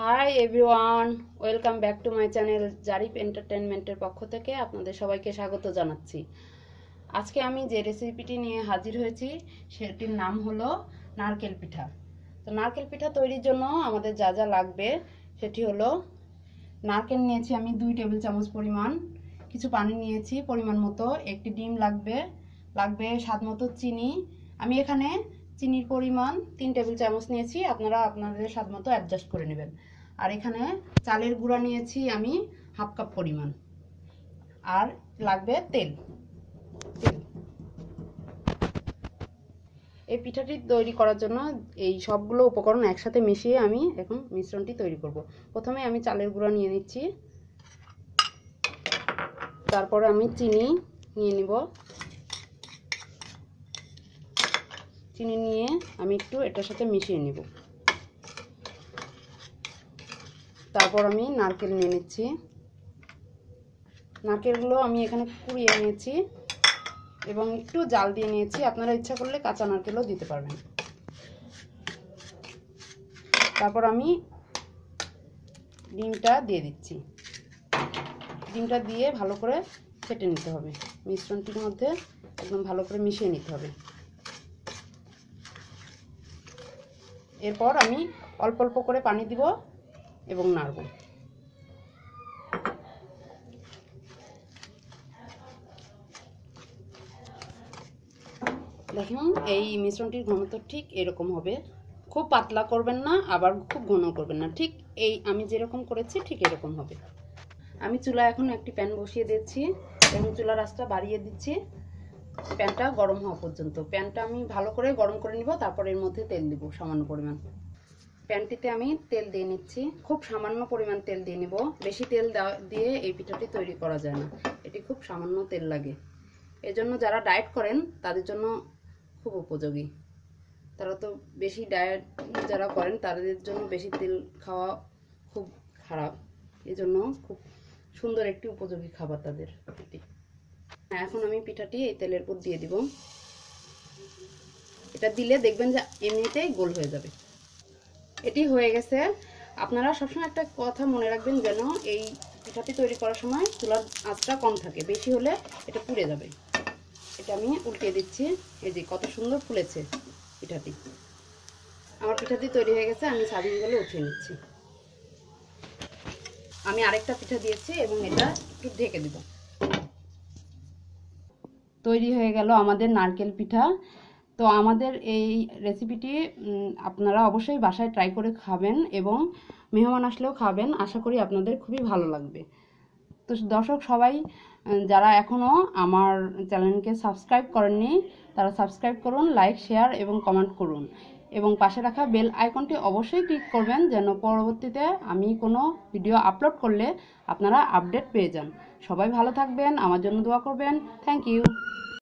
High everyone welcome back to my channel Zarif এন্টারটেনমেন্টের পক্ষ থেকে আপনাদের সবাইকে স্বাগত জানাচ্ছি আজকে আমি যে রেসিপিটি নিয়ে হাজির হয়েছি সেটির নাম হলো নারকেল পিঠা তো নারকেল পিঠা তৈরির জন্য আমাদের যা যা লাগবে সেটি হলো নারকেল নিয়েছি আমি দুই টেবিল চামচ পরিমাণ কিছু পানি নিয়েছি পরিমাণ মতো একটি ডিম লাগবে লাগবে স্বাদ মতো চিনি আমি এখানে চিনির পরিমাণ তিন টেবিল চামচ নিয়েছি আপনারা আপনাদের স্বাদ মতো অ্যাডজাস্ট করে নেবেন আর এখানে চালের গুঁড়া নিয়েছি আমি হাফ কাপ পরিমাণ আর লাগবে তেল তেল এই পিঠাটি তৈরি করার জন্য এই সবগুলো উপকরণ একসাথে মিশিয়ে আমি এখন মিশ্রণটি তৈরি করব। প্রথমে আমি চালের গুঁড়া নিয়ে নিচ্ছি তারপরে আমি চিনি নিয়ে নিব চিনি নিয়ে আমি একটু এটার সাথে মিশিয়ে নিব তারপর আমি নারকেল নিয়ে নিচ্ছি নারকেলগুলো আমি এখানে কুড়িয়ে নিয়েছি এবং একটু জাল দিয়ে নিয়েছি আপনারা ইচ্ছা করলে কাঁচা নারকেলও দিতে পারবেন তারপর আমি ডিমটা দিয়ে দিচ্ছি ডিমটা দিয়ে ভালো করে ফেটে নিতে হবে মিশ্রণটির মধ্যে একদম ভালো করে মিশিয়ে নিতে হবে এরপর আমি অল্প অল্প করে পানি দিব এবং নাড়ব দেখুন এই মিশ্রণটির ঘনত্ব ঠিক এরকম হবে খুব পাতলা করবেন না আবার খুব ঘন করবেন না ঠিক এই আমি যেরকম করেছি ঠিক এরকম হবে আমি চুলা এখন একটি প্যান বসিয়ে দিচ্ছি এবং চুলার আঁচটা বাড়িয়ে দিচ্ছি প্যানটা গরম হওয়া পর্যন্ত প্যানটা আমি ভালো করে গরম করে নিব তারপর এর মধ্যে তেল দিব সামান্য পরিমাণ প্যানটিতে আমি তেল দিয়ে নিচ্ছি খুব সামান্য পরিমাণ তেল দিয়ে নিব বেশি তেল দিয়ে এই পিঠাটি তৈরি করা যায় না এটি খুব সামান্য তেল লাগে এজন্য যারা ডায়েট করেন তাদের জন্য খুব উপযোগী তারা তো বেশি ডায়েট যারা করেন তাদের জন্য বেশি তেল খাওয়া খুব খারাপ এজন্য খুব সুন্দর একটি উপযোগী খাবার তাদের এটি হ্যাঁ, এখন আমি পিঠাটি এই তেলের উপর দিয়ে দিব এটা দিলে দেখবেন যে এমনিতেই গোল হয়ে যাবে এটি হয়ে গেছে আপনারা সবসময় একটা কথা মনে রাখবেন যেন এই পিঠাটি তৈরি করার সময় চুলার আঁচটা কম থাকে বেশি হলে এটা পুড়ে যাবে এটা আমি উল্টে দিচ্ছি এই যে কত সুন্দর ফুলেছে পিঠাটি আমার পিঠাটি তৈরি হয়ে গেছে আমি গেলে উঠিয়ে নিচ্ছি আমি আরেকটা পিঠা দিয়েছি এবং এটা একটু ঢেকে দেবো তৈরি হয়ে গেল আমাদের নারকেল পিঠা তো আমাদের এই রেসিপিটি আপনারা অবশ্যই বাসায় ট্রাই করে খাবেন এবং মেহমান আসলেও খাবেন আশা করি আপনাদের খুবই ভালো লাগবে তো দর্শক সবাই যারা এখনও আমার চ্যানেলকে সাবস্ক্রাইব করেননি তারা সাবস্ক্রাইব করুন লাইক শেয়ার এবং কমেন্ট করুন এবং পাশে রাখা বেল আইকনটি অবশ্যই ক্লিক করবেন যেন পরবর্তীতে আমি কোনো ভিডিও আপলোড করলে আপনারা আপডেট পেয়ে যান সবাই ভালো থাকবেন আমার জন্য দোয়া করবেন থ্যাংক ইউ